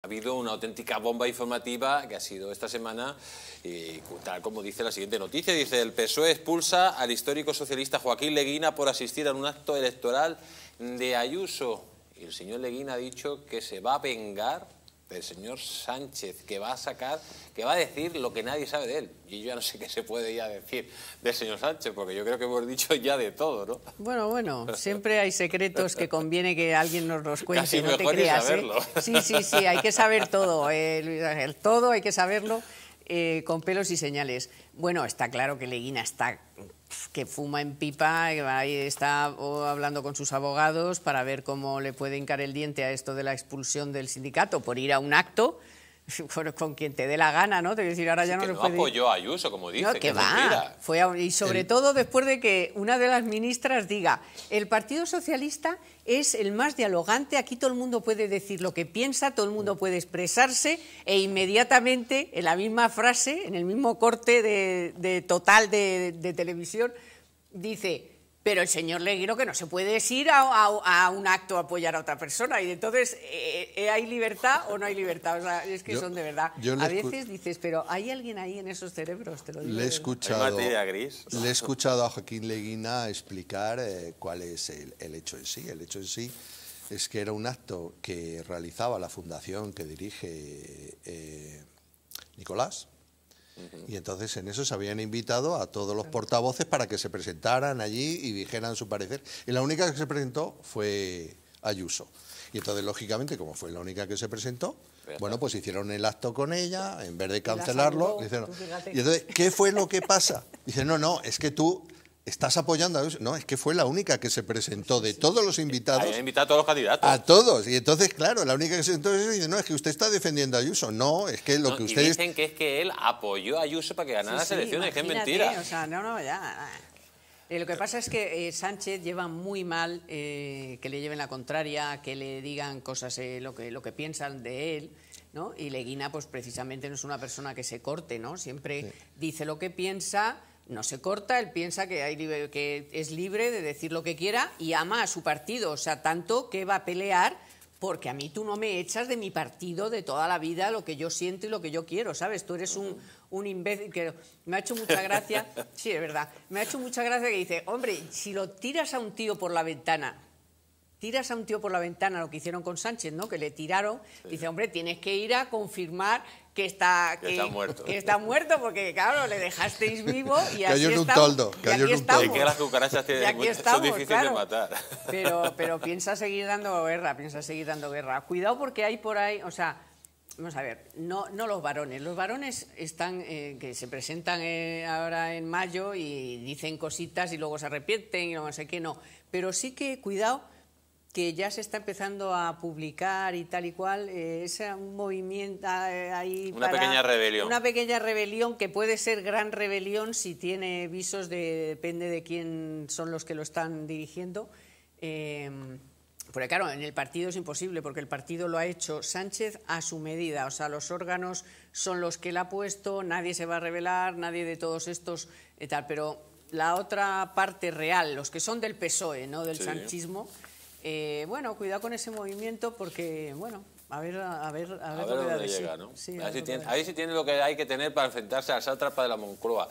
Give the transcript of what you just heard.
Ha habido una auténtica bomba informativa que ha sido esta semana y tal como dice la siguiente noticia, dice el PSOE expulsa al histórico socialista Joaquín Leguina por asistir a un acto electoral de Ayuso. Y el señor Leguina ha dicho que se va a vengar del señor Sánchez, que va a sacar, que va a decir lo que nadie sabe de él. Y yo ya no sé qué se puede ya decir del señor Sánchez, porque yo creo que hemos dicho ya de todo, ¿no? Bueno, bueno, siempre hay secretos que conviene que alguien nos los cuente, Si no te creas. ¿eh? Saberlo. Sí, sí, sí, hay que saber todo, eh, Luis Ángel, todo hay que saberlo. Eh, con pelos y señales. Bueno, está claro que Leguina está que fuma en pipa, está hablando con sus abogados para ver cómo le puede hincar el diente a esto de la expulsión del sindicato por ir a un acto bueno, con quien te dé la gana, ¿no? Te decir, ahora ya no lo no apoyó a Ayuso, como dice. que, mentira. y sobre todo después de que una de las ministras diga, el Partido Socialista es el más dialogante, aquí todo el mundo puede decir lo que piensa, todo el mundo puede expresarse e inmediatamente en la misma frase, en el mismo corte de, total de televisión, dice pero el señor Leguino que no se puede ir a, un acto a apoyar a otra persona. Y entonces, eh, eh, ¿eh, ¿hay libertad o no hay libertad? O sea, es que son de verdad. A veces dices, pero ¿hay alguien ahí en esos cerebros? Te lo digo le, he escuchado, a Joaquín Leguina explicar cuál es el, hecho en sí. El hecho en sí es que era un acto que realizaba la fundación que dirige Nicolás, y entonces en eso se habían invitado a todos los portavoces para que se presentaran allí y dijeran su parecer. Y la única que se presentó fue Ayuso. Y entonces, lógicamente, como fue la única que se presentó, bueno, pues hicieron el acto con ella, en vez de cancelarlo, y entonces, ¿qué fue lo que pasa? Dice, no, no, es que tú ¿Estás apoyando a Ayuso? No, es que fue la única que se presentó de todos los invitados. ha invitado a todos los candidatos. A todos. Y entonces, claro, la única que se presentó no, es que usted está defendiendo a Ayuso. No, es que lo que ustedes... dicen que es que él apoyó a Ayuso para que ganara las elecciones. que es mentira. O sea, no, no, ya... Eh. Eh, lo que pasa es que eh, Sánchez lleva muy mal que le lleven la contraria, que le digan cosas, lo, que, lo que piensan de él. ¿no? Y Leguina, pues precisamente no es una persona que se corte, ¿no? Siempre dice lo que piensa no se corta, él piensa que, es libre de decir lo que quiera y ama a su partido, o sea, tanto que va a pelear porque a mí tú no me echas de mi partido de toda la vida lo que yo siento y lo que yo quiero, ¿sabes? Tú eres un, imbécil que me ha hecho mucha gracia, sí, es verdad, me ha hecho mucha gracia que dice, hombre, si lo tiras a un tío por la ventana, tiras a un tío por la ventana, lo que hicieron con Sánchez, ¿no? Que le tiraron, dice, hombre, tienes que ir a confirmar que está, que, está muerto. que, está muerto. porque, claro, le dejasteis vivo y así Cayó un toldo. Cayó un toldo. que las cucarachas tienen, estamos, son difíciles de matar. Pero, pero piensa seguir dando guerra, piensa seguir dando guerra. Cuidado porque hay por ahí, o sea, vamos a ver, no, no los varones. Los varones están, eh, que se presentan eh, ahora en mayo y dicen cositas y luego se arrepienten y no sé qué, no. Pero sí que, cuidado que ya se está empezando a publicar y tal y cual, eh, es un movimiento ah, eh, ahí... Una pequeña rebelión. Una pequeña rebelión que puede ser gran rebelión si tiene visos de... depende de quién son los que lo están dirigiendo. Em, porque claro, en el partido es imposible, porque el partido lo ha hecho Sánchez a su medida, o sea, los órganos son los que él ha puesto, nadie se va a revelar, nadie de todos estos y eh, tal, pero la otra parte real, los que son del PSOE, no del sanchismo... Eh, bueno, cuidado con ese movimiento porque, bueno, a ver, a ver, a ver, a dónde llega, sí. ¿no? Sí, tiene, lo que hay que tener para enfrentarse a esa sátrapa de la Moncloa.